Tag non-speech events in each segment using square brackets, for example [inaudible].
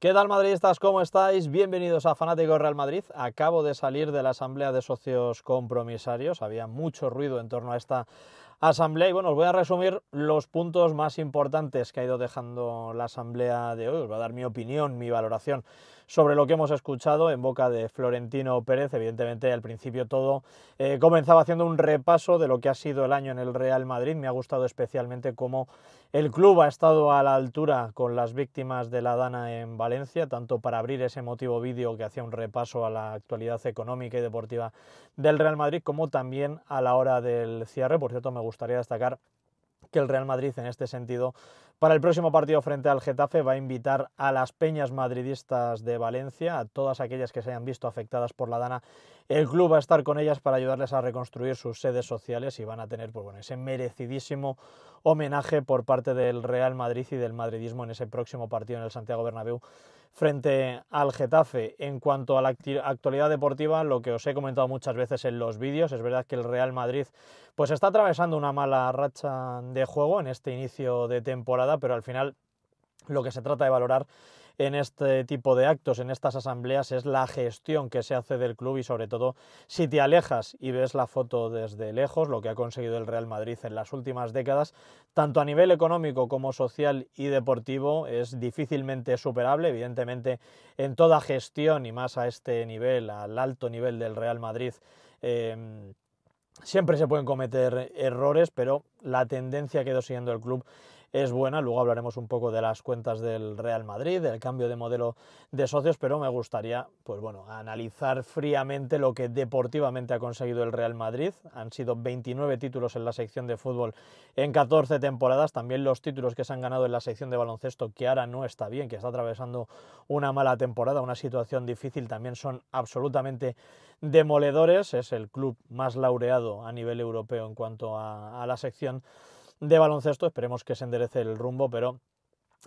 ¿Qué tal madridistas? ¿Cómo estáis? Bienvenidos a Fanático Real Madrid. Acabo de salir de la asamblea de socios compromisarios. Había mucho ruido en torno a esta asamblea. Y bueno, os voy a resumir los puntos más importantes que ha ido dejando la asamblea de hoy. Os voy a dar mi opinión, mi valoración sobre lo que hemos escuchado en boca de Florentino Pérez. Evidentemente, al principio todo eh, comenzaba haciendo un repaso de lo que ha sido el año en el Real Madrid. Me ha gustado especialmente cómo el club ha estado a la altura con las víctimas de la Dana en Valencia, tanto para abrir ese motivo vídeo que hacía un repaso a la actualidad económica y deportiva del Real Madrid, como también a la hora del cierre. Por cierto, me gustaría destacar que el Real Madrid en este sentido para el próximo partido frente al Getafe va a invitar a las peñas madridistas de Valencia, a todas aquellas que se hayan visto afectadas por la dana. El club va a estar con ellas para ayudarles a reconstruir sus sedes sociales y van a tener pues, bueno, ese merecidísimo homenaje por parte del Real Madrid y del madridismo en ese próximo partido en el Santiago Bernabéu frente al Getafe. En cuanto a la actualidad deportiva, lo que os he comentado muchas veces en los vídeos, es verdad que el Real Madrid pues está atravesando una mala racha de juego en este inicio de temporada, pero al final lo que se trata de valorar en este tipo de actos, en estas asambleas, es la gestión que se hace del club y sobre todo si te alejas y ves la foto desde lejos, lo que ha conseguido el Real Madrid en las últimas décadas, tanto a nivel económico como social y deportivo, es difícilmente superable, evidentemente en toda gestión y más a este nivel, al alto nivel del Real Madrid. Em, siempre se pueden cometer errores, pero la tendencia que ha siguiendo el club es buena. Luego hablaremos un poco de las cuentas del Real Madrid, del cambio de modelo de socios, pero me gustaría, pues bueno, analizar fríamente lo que deportivamente ha conseguido el Real Madrid. Han sido 29 títulos en la sección de fútbol en 14 temporadas. También los títulos que se han ganado en la sección de baloncesto, que ahora no está bien, que está atravesando una mala temporada, una situación difícil, también son absolutamente demoledores. Es el club más laureado a nivel europeo en cuanto a la sección de baloncesto. Esperemos que se enderece el rumbo, pero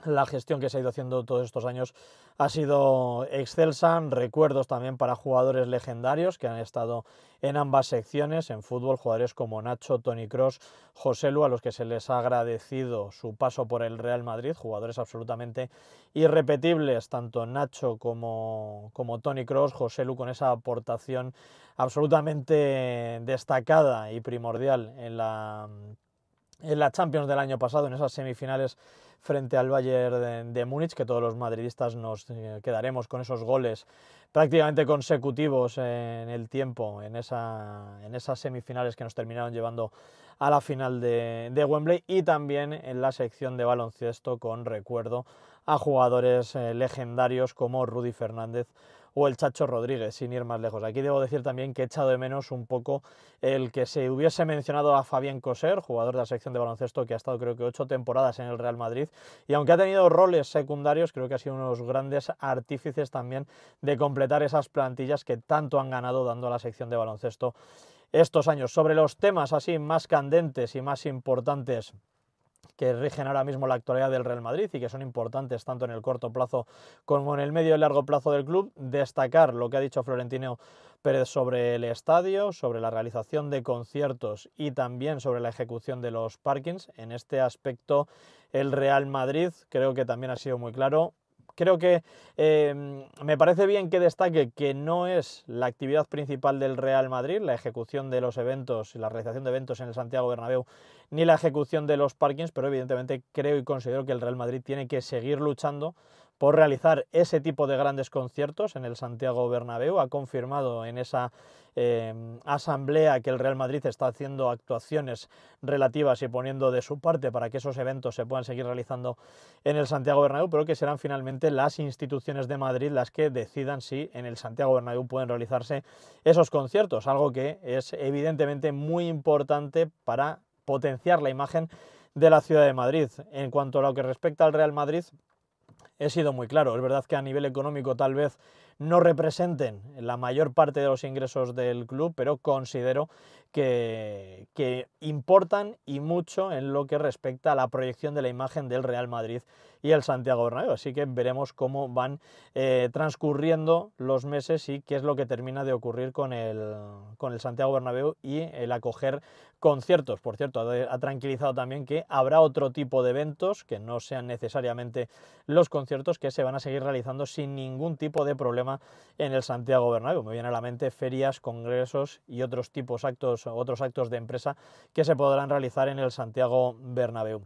la gestión que se ha ido haciendo todos estos años ha sido excelsa. Recuerdos también para jugadores legendarios que han estado en ambas secciones, en fútbol, jugadores como Nacho, Tony Cross, José Lu, a los que se les ha agradecido su paso por el Real Madrid, jugadores absolutamente irrepetibles, tanto Nacho como, como Tony Cross, José Lu con esa aportación absolutamente destacada y primordial en la en la Champions del año pasado, en esas semifinales frente al Bayern de, Múnich, que todos los madridistas nos eh, quedaremos con esos goles prácticamente consecutivos en el tiempo, en, esa, en esas semifinales que nos terminaron llevando a la final de, de Wembley y también en la sección de baloncesto con recuerdo a jugadores eh, legendarios como Rudy Fernández o el Chacho Rodríguez, sin ir más lejos. Aquí debo decir también que he echado de menos un poco el que se hubiese mencionado a Fabián Coser, jugador de la sección de baloncesto que ha estado creo que ocho temporadas en el Real Madrid y aunque ha tenido roles secundarios, creo que ha sido uno de los grandes artífices también de completar esas plantillas que tanto han ganado dando a la sección de baloncesto estos años. Sobre los temas así más candentes y más importantes que rigen ahora mismo la actualidad del Real Madrid y que son importantes tanto en el corto plazo como en el medio y largo plazo del club. Destacar lo que ha dicho Florentino Pérez sobre el estadio, sobre la realización de conciertos y también sobre la ejecución de los parkings. En este aspecto, el Real Madrid creo que también ha sido muy claro creo que em, me parece bien que destaque que no es la actividad principal del Real Madrid, la ejecución de los eventos, y la realización de eventos en el Santiago Bernabéu, ni la ejecución de los parkings, pero evidentemente creo y considero que el Real Madrid tiene que seguir luchando por realizar ese tipo de grandes conciertos en el Santiago Bernabéu. Ha confirmado en esa em, asamblea que el Real Madrid está haciendo actuaciones relativas y poniendo de su parte para que esos eventos se puedan seguir realizando en el Santiago Bernabéu, pero que serán finalmente las instituciones de Madrid las que decidan si en el Santiago Bernabéu pueden realizarse esos conciertos, algo que es evidentemente muy importante para potenciar la imagen de la ciudad de Madrid. En cuanto a lo que respecta al Real Madrid, he sido muy claro. Es verdad que a nivel económico tal vez no representen la mayor parte de los ingresos del club, pero considero que, que, importan y mucho en lo que respecta a la proyección de la imagen del Real Madrid y el Santiago Bernabéu. Así que veremos cómo van eh, transcurriendo los meses y qué es lo que termina de ocurrir con el, con el Santiago Bernabéu y el acoger conciertos. Por cierto, ha, tranquilizado también que habrá otro tipo de eventos que no sean necesariamente los conciertos que se van a seguir realizando sin ningún tipo de problema en el Santiago Bernabéu. Me viene a la mente ferias, congresos y otros tipos actos, otros actos de empresa que se podrán realizar en el Santiago Bernabéu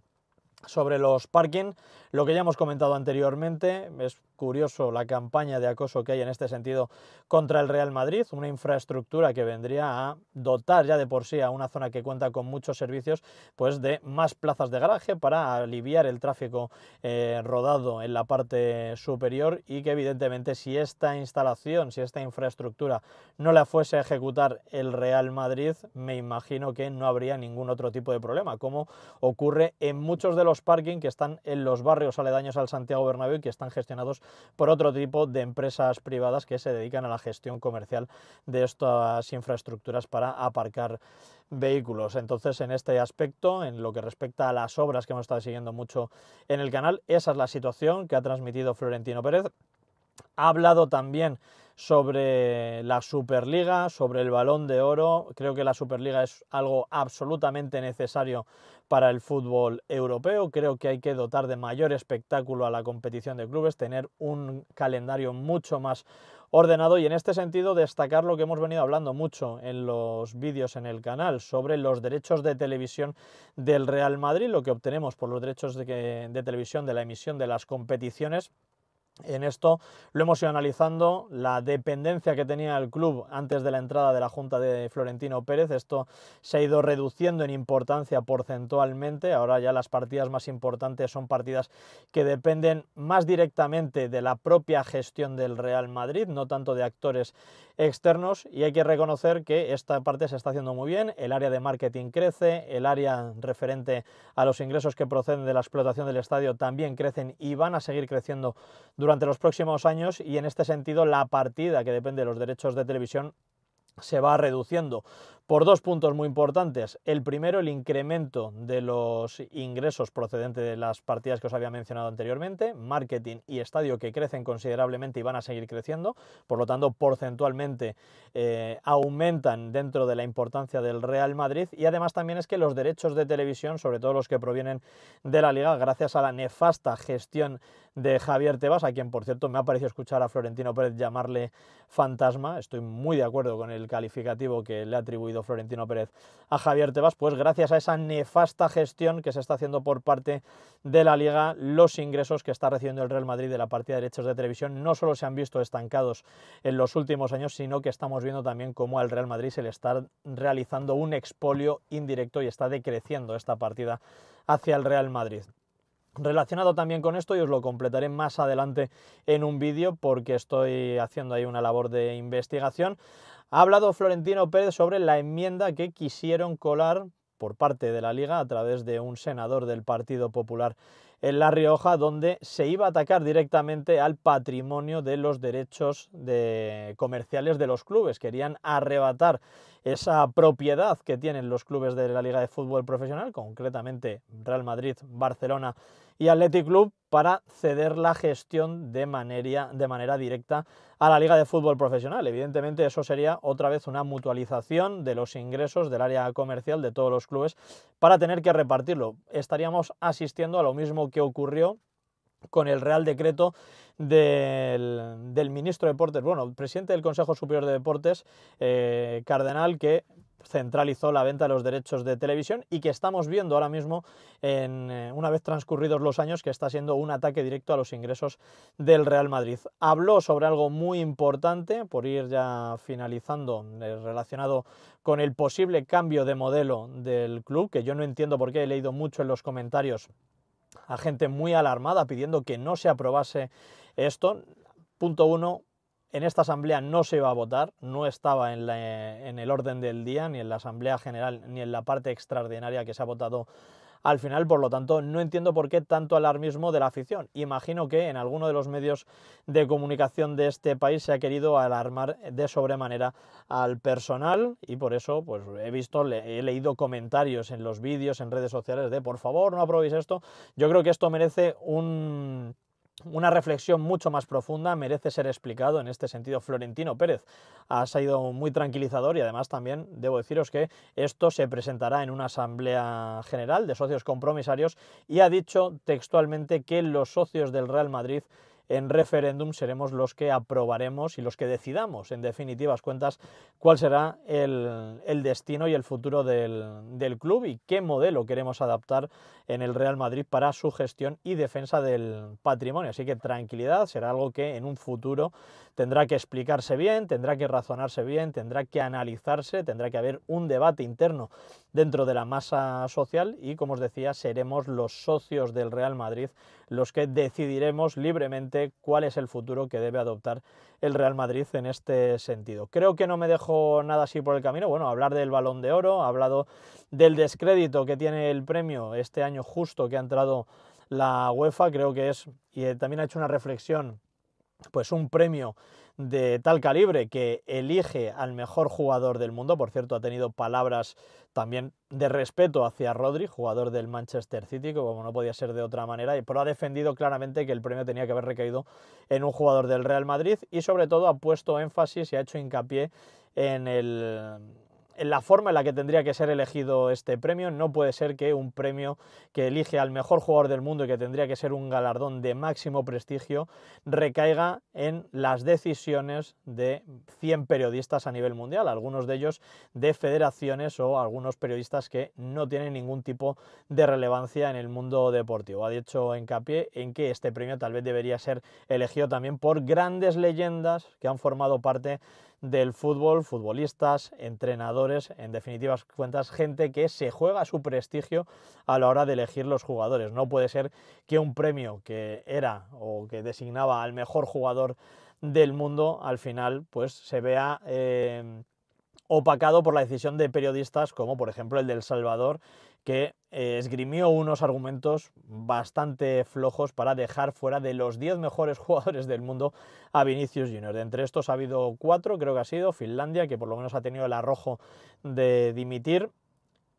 sobre los parking, lo que ya hemos comentado anteriormente, es curioso la campaña de acoso que hay en este sentido contra el Real Madrid, una infraestructura que vendría a dotar ya de por sí a una zona que cuenta con muchos servicios, pues de más plazas de garaje para aliviar el tráfico eh, rodado en la parte superior y que evidentemente si esta instalación, si esta infraestructura no la fuese a ejecutar el Real Madrid, me imagino que no habría ningún otro tipo de problema, como ocurre en muchos de los parking que están en los barrios aledaños al Santiago Bernabéu y que están gestionados por otro tipo de empresas privadas que se dedican a la gestión comercial de estas infraestructuras para aparcar vehículos. Entonces, en este aspecto, en lo que respecta a las obras que hemos estado siguiendo mucho en el canal, esa es la situación que ha transmitido Florentino Pérez. Ha hablado también sobre la Superliga, sobre el balón de oro. Creo que la Superliga es algo absolutamente necesario para el fútbol europeo. Creo que hay que dotar de mayor espectáculo a la competición de clubes, tener un calendario mucho más ordenado y en este sentido destacar lo que hemos venido hablando mucho en los vídeos en el canal sobre los derechos de televisión del Real Madrid, lo que obtenemos por los derechos de, televisión de la emisión de las competiciones en esto lo hemos ido analizando, la dependencia que tenía el club antes de la entrada de la Junta de Florentino Pérez, esto se ha ido reduciendo en importancia porcentualmente, ahora ya las partidas más importantes son partidas que dependen más directamente de la propia gestión del Real Madrid, no tanto de actores externos y hay que reconocer que esta parte se está haciendo muy bien, el área de marketing crece, el área referente a los ingresos que proceden de la explotación del estadio también crecen y van a seguir creciendo durante los próximos años y en este sentido la partida que depende de los derechos de televisión se va reduciendo por dos puntos muy importantes. El primero, el incremento de los ingresos procedentes de las partidas que os había mencionado anteriormente, marketing y estadio que crecen considerablemente y van a seguir creciendo, por lo tanto, porcentualmente eh, aumentan dentro de la importancia del Real Madrid y además también es que los derechos de televisión, sobre todo los que provienen de la liga, gracias a la nefasta gestión de Javier Tebas, a quien por cierto me ha parecido escuchar a Florentino Pérez llamarle fantasma, estoy muy de acuerdo con el calificativo que le ha atribuido Florentino Pérez a Javier Tebas, pues gracias a esa nefasta gestión que se está haciendo por parte de la liga, los ingresos que está recibiendo el Real Madrid de la partida de derechos de televisión no solo se han visto estancados en los últimos años, sino que estamos viendo también cómo al Real Madrid se le está realizando un expolio indirecto y está decreciendo esta partida hacia el Real Madrid. Relacionado también con esto, y os lo completaré más adelante en un vídeo porque estoy haciendo ahí una labor de investigación, ha hablado Florentino Pérez sobre la enmienda que quisieron colar por parte de la Liga a través de un senador del Partido Popular en La Rioja, donde se iba a atacar directamente al patrimonio de los derechos comerciales de los clubes. Querían arrebatar esa propiedad que tienen los clubes de la Liga de Fútbol Profesional, concretamente Real Madrid, Barcelona y Athletic Club, para ceder la gestión de manera, de manera directa a la Liga de Fútbol Profesional. Evidentemente eso sería otra vez una mutualización de los ingresos del área comercial de todos los clubes para tener que repartirlo. Estaríamos asistiendo a lo mismo que ocurrió con el Real Decreto del, ministro de Deportes, bueno, presidente del Consejo Superior de Deportes, eh, Cardenal, que centralizó la venta de los derechos de televisión y que estamos viendo ahora mismo, en, eh, una vez transcurridos los años, que está siendo un ataque directo a los ingresos del Real Madrid. Habló sobre algo muy importante, por ir ya finalizando, eh, relacionado con el posible cambio de modelo del club, que yo no entiendo por qué he leído mucho en los comentarios a gente muy alarmada pidiendo que no se aprobase esto. Punto uno, en esta asamblea no se iba a votar, no estaba en, en, el orden del día, ni en la asamblea general, ni en la parte extraordinaria que se ha votado al final. Por lo tanto, no entiendo por qué tanto alarmismo de la afición. Imagino que en alguno de los medios de comunicación de este país se ha querido alarmar de sobremanera al personal y por eso pues he visto, he leído comentarios en los vídeos, en redes sociales de por favor no aprobéis esto. Yo creo que esto merece un una reflexión mucho más profunda merece ser explicado en este sentido Florentino Pérez. Ha sido muy tranquilizador y además también debo deciros que esto se presentará en una asamblea general de socios compromisarios y ha dicho textualmente que los socios del Real Madrid en referéndum seremos los que aprobaremos y los que decidamos, en definitivas cuentas, cuál será el, destino y el futuro del, club y qué modelo queremos adaptar en el Real Madrid para su gestión y defensa del patrimonio. Así que tranquilidad será algo que en un futuro tendrá que explicarse bien, tendrá que razonarse bien, tendrá que analizarse, tendrá que haber un debate interno dentro de la masa social y, como os decía, seremos los socios del Real Madrid los que decidiremos libremente cuál es el futuro que debe adoptar el Real Madrid en este sentido. Creo que no me dejo nada así por el camino. Bueno, hablar del balón de oro, ha hablado del descrédito que tiene el premio este año justo que ha entrado la UEFA, creo que es, y eh, también ha hecho una reflexión pues un premio de tal calibre que elige al mejor jugador del mundo. Por cierto, ha tenido palabras también de respeto hacia Rodri, jugador del Manchester City, como no podía ser de otra manera, pero ha defendido claramente que el premio tenía que haber recaído en un jugador del Real Madrid y sobre todo ha puesto énfasis y ha hecho hincapié en el en la forma en la que tendría que ser elegido este premio. No puede ser que un premio que elige al mejor jugador del mundo y que tendría que ser un galardón de máximo prestigio recaiga en las decisiones de 100 periodistas a nivel mundial, algunos de ellos de federaciones o algunos periodistas que no tienen ningún tipo de relevancia en el mundo deportivo. Ha dicho hincapié en que este premio tal vez debería ser elegido también por grandes leyendas que han formado parte del fútbol, futbolistas, entrenadores, en definitivas cuentas, gente que se juega su prestigio a la hora de elegir los jugadores. No puede ser que un premio que era o que designaba al mejor jugador del mundo al final pues se vea eh, opacado por la decisión de periodistas como por ejemplo el del Salvador que eh, esgrimió unos argumentos bastante flojos para dejar fuera de los 10 mejores [laughs] jugadores del mundo a Vinicius Junior. De entre estos ha habido cuatro, creo que ha sido Finlandia, que por lo menos ha tenido el arrojo de dimitir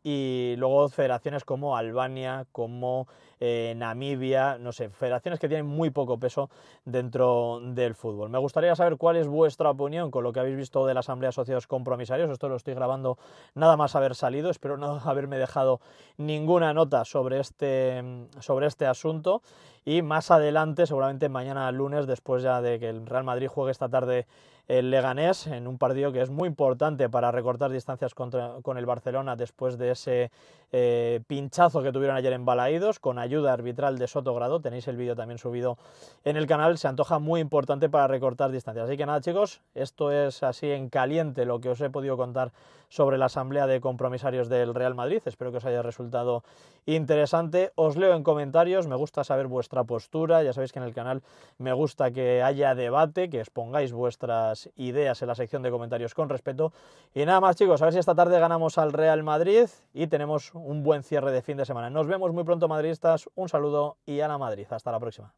y luego federaciones como Albania, como eh, Namibia, no sé, federaciones que tienen muy poco peso dentro del fútbol. Me gustaría saber cuál es vuestra opinión con lo que habéis visto de la Asamblea de Asociados Compromisarios. Esto lo estoy grabando nada más haber salido, espero no [laughs] haberme dejado ninguna nota sobre este, sobre este asunto y más adelante, seguramente mañana lunes, después ya de que el Real Madrid juegue esta tarde el Leganés en un partido que es muy importante para recortar distancias contra, con el Barcelona después de ese eh, pinchazo que tuvieron ayer en Balaídos con ayuda arbitral de Soto Grado. Tenéis el vídeo también subido en el canal. Se antoja muy importante para recortar distancias. Así que nada, chicos, esto es así en caliente lo que os he podido contar sobre la asamblea de compromisarios del Real Madrid. Espero que os haya resultado interesante. Os leo en comentarios. Me gusta saber vuestra postura. Ya sabéis que en el canal me gusta que haya debate, que expongáis vuestras ideas en la sección de comentarios con respeto. Y nada más chicos, a ver si esta tarde ganamos al Real Madrid y tenemos un buen cierre de fin de semana. Nos vemos muy pronto madridistas, un saludo y a la Madrid. Hasta la próxima.